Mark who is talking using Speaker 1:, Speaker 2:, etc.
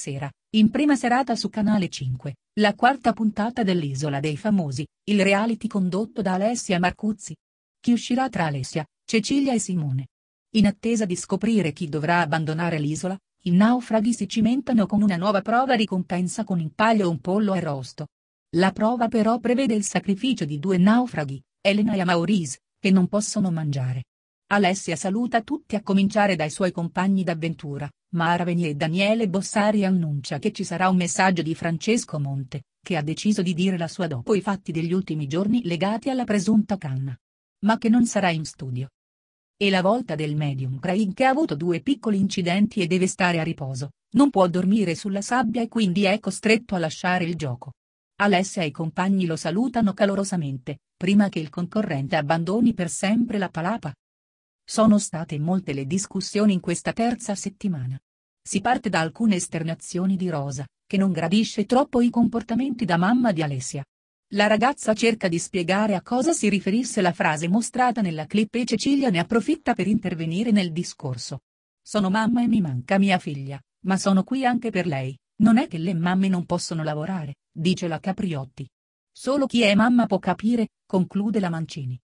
Speaker 1: sera, in prima serata su Canale 5, la quarta puntata dell'Isola dei Famosi, il reality condotto da Alessia Marcuzzi. Chi uscirà tra Alessia, Cecilia e Simone? In attesa di scoprire chi dovrà abbandonare l'isola, i naufraghi si cimentano con una nuova prova ricompensa con in palio un pollo arrosto. La prova però prevede il sacrificio di due naufraghi, Elena e Maurice, che non possono mangiare. Alessia saluta tutti a cominciare dai suoi compagni d'avventura, ma Araveni e Daniele Bossari annuncia che ci sarà un messaggio di Francesco Monte, che ha deciso di dire la sua dopo i fatti degli ultimi giorni legati alla presunta canna. Ma che non sarà in studio. E la volta del medium Craig che ha avuto due piccoli incidenti e deve stare a riposo, non può dormire sulla sabbia e quindi è costretto a lasciare il gioco. Alessia e i compagni lo salutano calorosamente, prima che il concorrente abbandoni per sempre la palapa. Sono state molte le discussioni in questa terza settimana. Si parte da alcune esternazioni di Rosa, che non gradisce troppo i comportamenti da mamma di Alessia. La ragazza cerca di spiegare a cosa si riferisse la frase mostrata nella clip e Cecilia ne approfitta per intervenire nel discorso. Sono mamma e mi manca mia figlia, ma sono qui anche per lei, non è che le mamme non possono lavorare, dice la Capriotti. Solo chi è mamma può capire, conclude la Mancini.